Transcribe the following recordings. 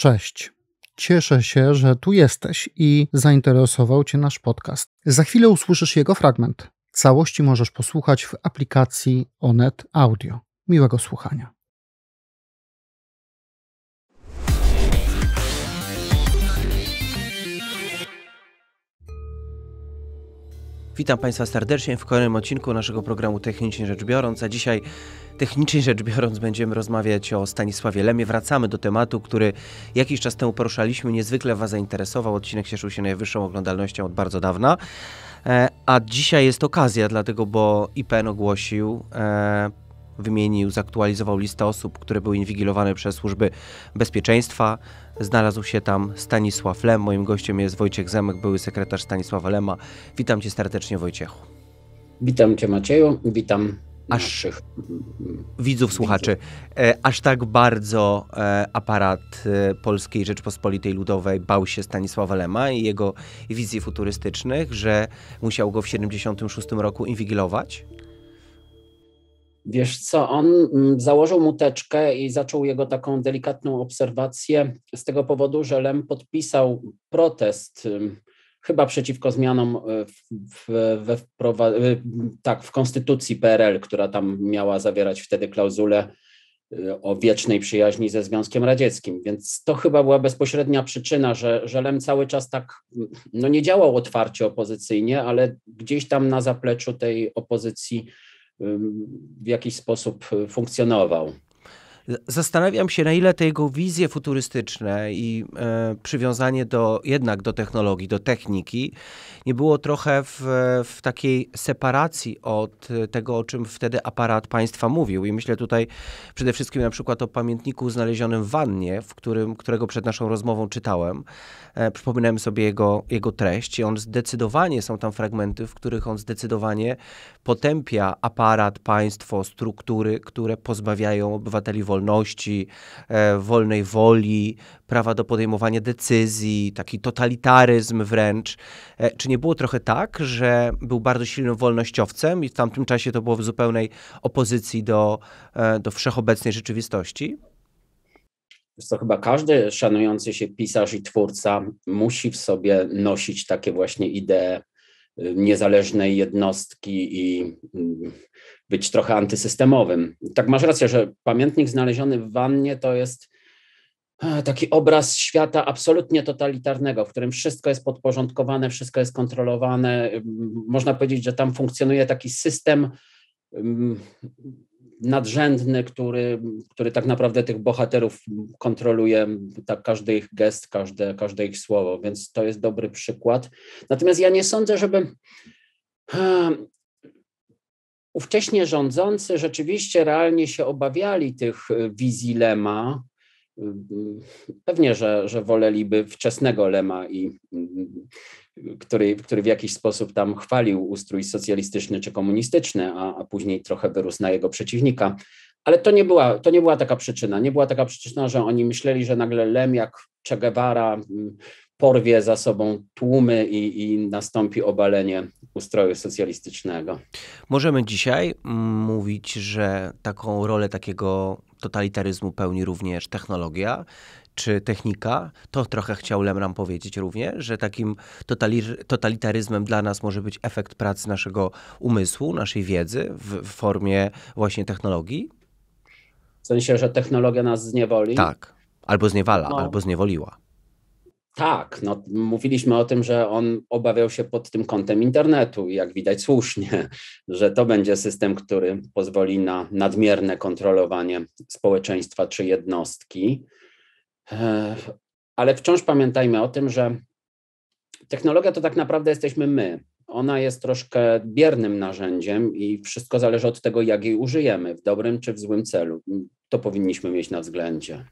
Cześć. Cieszę się, że tu jesteś i zainteresował Cię nasz podcast. Za chwilę usłyszysz jego fragment. Całości możesz posłuchać w aplikacji Onet Audio. Miłego słuchania. Witam Państwa serdecznie w kolejnym odcinku naszego programu Technicznie Rzecz Biorąc, a dzisiaj technicznie rzecz biorąc będziemy rozmawiać o Stanisławie Lemie. Wracamy do tematu, który jakiś czas temu poruszaliśmy, niezwykle Was zainteresował, odcinek cieszył się najwyższą oglądalnością od bardzo dawna, e, a dzisiaj jest okazja, dlatego bo IPN ogłosił e, wymienił, zaktualizował listę osób, które były inwigilowane przez służby bezpieczeństwa. Znalazł się tam Stanisław Lem. Moim gościem jest Wojciech Zemek, były sekretarz Stanisława Lema. Witam cię serdecznie, Wojciechu. Witam cię, Macieju. Witam aż mm, widzów, słuchaczy, e, aż tak bardzo e, aparat e, Polskiej Rzeczpospolitej Ludowej bał się Stanisława Lema i jego wizji futurystycznych, że musiał go w 1976 roku inwigilować? Wiesz co, on mm, założył muteczkę i zaczął jego taką delikatną obserwację z tego powodu, że Lem podpisał protest chyba przeciwko zmianom y, w, y, tak, w konstytucji PRL, która tam miała zawierać wtedy klauzulę y, o wiecznej przyjaźni ze Związkiem Radzieckim. Więc to chyba była bezpośrednia przyczyna, że, że Lem cały czas tak no nie działał otwarcie opozycyjnie, ale gdzieś tam na zapleczu tej opozycji w jakiś sposób funkcjonował. Zastanawiam się, na ile te jego wizje futurystyczne i e, przywiązanie do, jednak do technologii, do techniki, nie było trochę w, w takiej separacji od tego, o czym wtedy aparat państwa mówił. I myślę tutaj przede wszystkim na przykład o pamiętniku znalezionym w wannie, w którym, którego przed naszą rozmową czytałem. E, przypominałem sobie jego, jego treść i on zdecydowanie, są tam fragmenty, w których on zdecydowanie potępia aparat, państwo, struktury, które pozbawiają obywateli wolności, e, wolnej woli, prawa do podejmowania decyzji, taki totalitaryzm wręcz. E, czy nie było trochę tak, że był bardzo silnym wolnościowcem i w tamtym czasie to było w zupełnej opozycji do, e, do wszechobecnej rzeczywistości? To chyba każdy szanujący się pisarz i twórca musi w sobie nosić takie właśnie idee niezależnej jednostki i mm, być trochę antysystemowym. Tak masz rację, że pamiętnik znaleziony w wannie to jest e, taki obraz świata absolutnie totalitarnego, w którym wszystko jest podporządkowane, wszystko jest kontrolowane. Można powiedzieć, że tam funkcjonuje taki system nadrzędny, który, który tak naprawdę tych bohaterów kontroluje, tak każdy ich gest, każde, każde ich słowo, więc to jest dobry przykład. Natomiast ja nie sądzę, żeby hmm, ówcześnie rządzący rzeczywiście realnie się obawiali tych y, wizji Lema. Y, y, pewnie, że, że woleliby wczesnego Lema i który, który w jakiś sposób tam chwalił ustrój socjalistyczny czy komunistyczny, a, a później trochę wyrósł na jego przeciwnika. Ale to nie, była, to nie była taka przyczyna. Nie była taka przyczyna, że oni myśleli, że nagle Lem jak Che Guevara mm, porwie za sobą tłumy i, i nastąpi obalenie ustroju socjalistycznego. Możemy dzisiaj mm, mówić, że taką rolę takiego totalitaryzmu pełni również technologia czy technika. To trochę chciał Lemram powiedzieć również, że takim totalitaryzmem dla nas może być efekt pracy naszego umysłu, naszej wiedzy w, w formie właśnie technologii. W sensie, że technologia nas zniewoli? Tak. Albo zniewala, no. albo zniewoliła. Tak, no, mówiliśmy o tym, że on obawiał się pod tym kątem internetu i jak widać słusznie, że to będzie system, który pozwoli na nadmierne kontrolowanie społeczeństwa czy jednostki. E, ale wciąż pamiętajmy o tym, że technologia to tak naprawdę jesteśmy my. Ona jest troszkę biernym narzędziem i wszystko zależy od tego, jak jej użyjemy, w dobrym czy w złym celu. To powinniśmy mieć na względzie.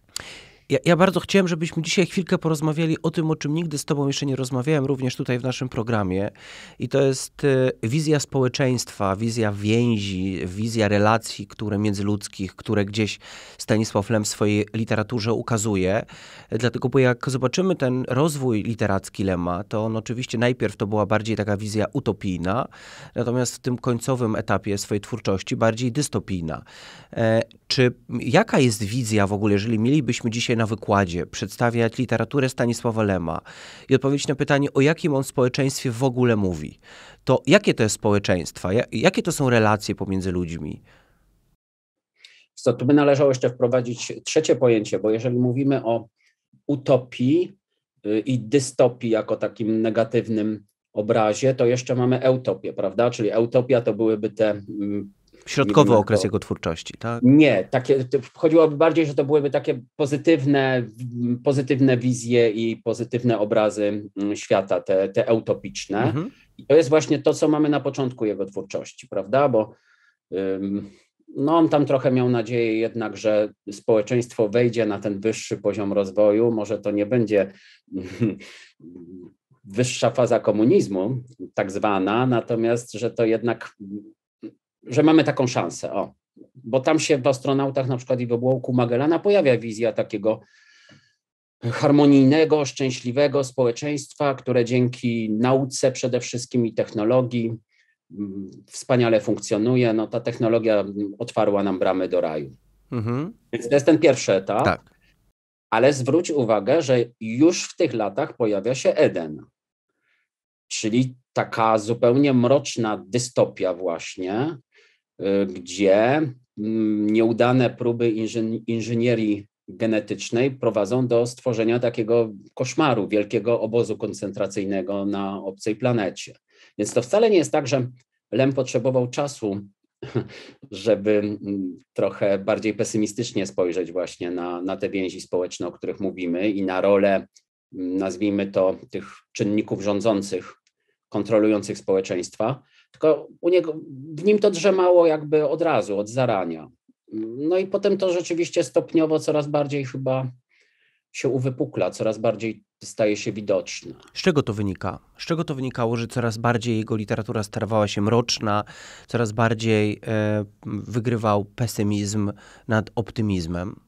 Ja, ja, bardzo chciałem, żebyśmy dzisiaj chwilkę porozmawiali o tym, o czym nigdy z Tobą jeszcze nie rozmawiałem, również tutaj w naszym programie. I to jest e, wizja społeczeństwa, wizja więzi, wizja relacji, które międzyludzkich, które gdzieś Stanisław Lem w swojej literaturze ukazuje. Dlatego, bo jak zobaczymy ten rozwój literacki Lema, to on oczywiście najpierw to była bardziej taka wizja utopijna, natomiast w tym końcowym etapie swojej twórczości bardziej dystopijna. E, czy jaka jest wizja w ogóle, jeżeli mielibyśmy dzisiaj na wykładzie przedstawiać literaturę Stanisława Lema i odpowiedzieć na pytanie, o jakim on społeczeństwie w ogóle mówi, to jakie to jest społeczeństwa, jakie to są relacje pomiędzy ludźmi? Co, tu by należało jeszcze wprowadzić trzecie pojęcie, bo jeżeli mówimy o utopii y, i dystopii jako takim negatywnym obrazie, to jeszcze mamy eutopię, prawda? Czyli eutopia to byłyby te mm, Środkowy okres jego twórczości, tak? Nie, takie, chodziłoby bardziej, że to byłyby takie pozytywne, pozytywne wizje i pozytywne obrazy mm, świata, te, te utopiczne. Mhm. I to jest właśnie to, co mamy na początku jego twórczości, prawda? Bo ym, no, on tam trochę miał nadzieję jednak, że społeczeństwo wejdzie na ten wyższy poziom rozwoju. Może to nie będzie wyższa faza komunizmu, tak zwana, natomiast że to jednak że mamy taką szansę. O. Bo tam się w astronautach na przykład i w obłoku Magellana pojawia wizja takiego harmonijnego, szczęśliwego społeczeństwa, które dzięki nauce przede wszystkim i technologii mm, wspaniale funkcjonuje. No, ta technologia otwarła nam bramy do raju. Mhm. Więc to jest ten pierwszy etap. Tak. Ale zwróć uwagę, że już w tych latach pojawia się Eden, czyli taka zupełnie mroczna dystopia właśnie, gdzie mm, nieudane próby inżyn inżynierii genetycznej prowadzą do stworzenia takiego koszmaru, wielkiego obozu koncentracyjnego na obcej planecie. Więc to wcale nie jest tak, że Lem potrzebował czasu, żeby mm, trochę bardziej pesymistycznie spojrzeć właśnie na, na te więzi społeczne, o których mówimy i na rolę, mm, nazwijmy to, tych czynników rządzących, kontrolujących społeczeństwa, tylko u niego, w nim to drzemało jakby od razu, od zarania. No i potem to rzeczywiście stopniowo coraz bardziej chyba się uwypukla, coraz bardziej staje się widoczne. Z czego to wynika? Z czego to wynikało, że coraz bardziej jego literatura starwała się mroczna, coraz bardziej e, wygrywał pesymizm nad optymizmem?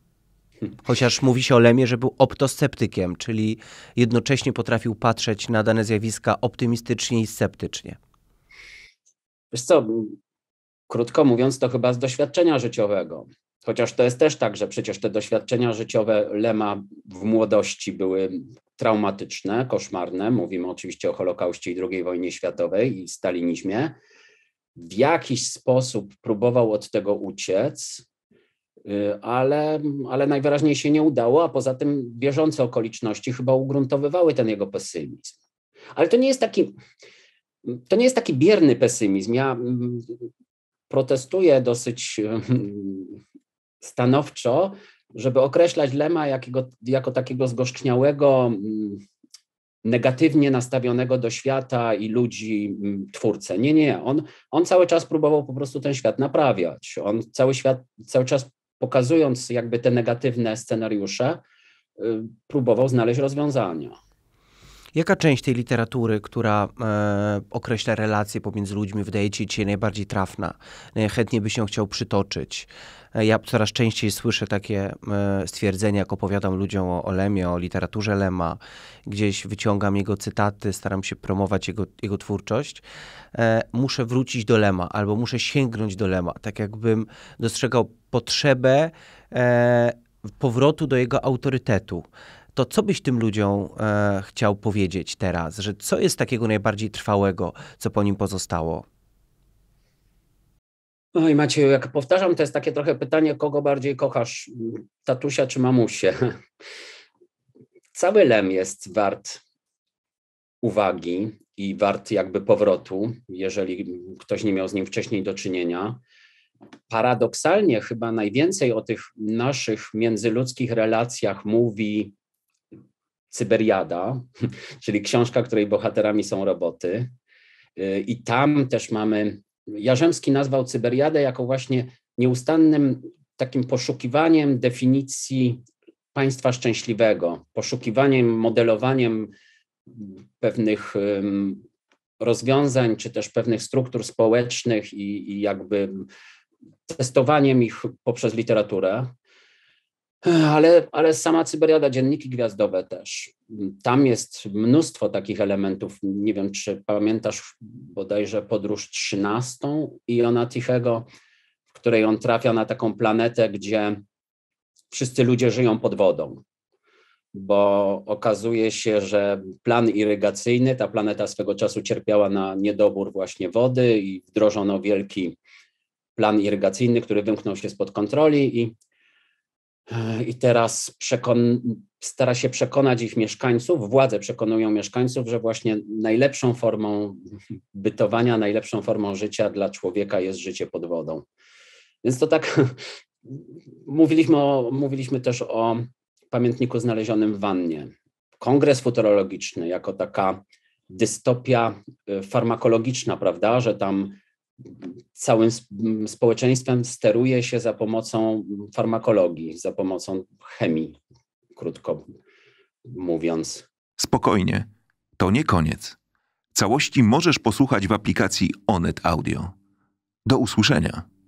Chociaż mówi się o Lemie, że był optosceptykiem, czyli jednocześnie potrafił patrzeć na dane zjawiska optymistycznie i sceptycznie. Wiesz co, krótko mówiąc, to chyba z doświadczenia życiowego. Chociaż to jest też tak, że przecież te doświadczenia życiowe Lema w młodości były traumatyczne, koszmarne. Mówimy oczywiście o Holokauście i II wojnie światowej i stalinizmie. W jakiś sposób próbował od tego uciec, y, ale, ale najwyraźniej się nie udało, a poza tym bieżące okoliczności chyba ugruntowywały ten jego pesymizm. Ale to nie jest taki, to nie jest taki bierny pesymizm. Ja mm, protestuję dosyć stanowczo, żeby określać Lema jakiego, jako takiego zgorzkniałego, mm, negatywnie nastawionego do świata i ludzi mm, twórcę. Nie, nie, on, on cały czas próbował po prostu ten świat naprawiać. On cały świat, cały czas pokazując jakby te negatywne scenariusze, y, próbował znaleźć rozwiązania. Jaka część tej literatury, która e, określa relacje pomiędzy ludźmi, wydaje ci się najbardziej trafna? E, chętnie byś ją chciał przytoczyć? E, ja coraz częściej słyszę takie e, stwierdzenia, jak opowiadam ludziom o, o Lemie, o literaturze Lema. Gdzieś wyciągam jego cytaty, staram się promować jego, jego twórczość. Muszę wrócić do Lema albo muszę sięgnąć do Lema. Tak jakbym dostrzegał potrzebę powrotu do jego autorytetu to co byś tym ludziom e, chciał powiedzieć teraz? Że co jest takiego najbardziej trwałego, co po nim pozostało? Oj no Macieju, jak powtarzam, to jest takie trochę pytanie, kogo bardziej kochasz, tatusia czy Mamusie? Cały lem jest wart uwagi i wart jakby powrotu, jeżeli ktoś nie miał z nim wcześniej do czynienia. Paradoksalnie chyba najwięcej o tych naszych międzyludzkich relacjach mówi Cyberiada, czyli książka, której bohaterami są roboty. Y, I tam też mamy, Jarzemski nazwał Cyberiadę jako właśnie nieustannym takim poszukiwaniem definicji państwa szczęśliwego, poszukiwaniem, modelowaniem pewnych rozwiązań, czy też pewnych struktur społecznych i, i jakby testowaniem ich poprzez literaturę. Ale, ale sama Cyberiada, dzienniki gwiazdowe też. Tam jest mnóstwo takich elementów. Nie wiem, czy pamiętasz bodajże podróż 13 Iona Tichego, w której on trafia na taką planetę, gdzie wszyscy ludzie żyją pod wodą, bo okazuje się, że plan irygacyjny, ta planeta swego czasu cierpiała na niedobór właśnie wody i wdrożono wielki plan irygacyjny, który wymknął się spod kontroli i E, i teraz przekon, stara się przekonać ich mieszkańców, władze przekonują mieszkańców, że właśnie najlepszą formą bytowania, najlepszą formą życia dla człowieka jest życie pod wodą. Więc to tak, mówiliśmy, o, mówiliśmy też o pamiętniku znalezionym w wannie. Kongres futurologiczny jako taka dystopia e, farmakologiczna, prawda, że tam całym społeczeństwem steruje się za pomocą farmakologii, za pomocą chemii, krótko mówiąc. Spokojnie, to nie koniec. Całości możesz posłuchać w aplikacji Onet Audio. Do usłyszenia.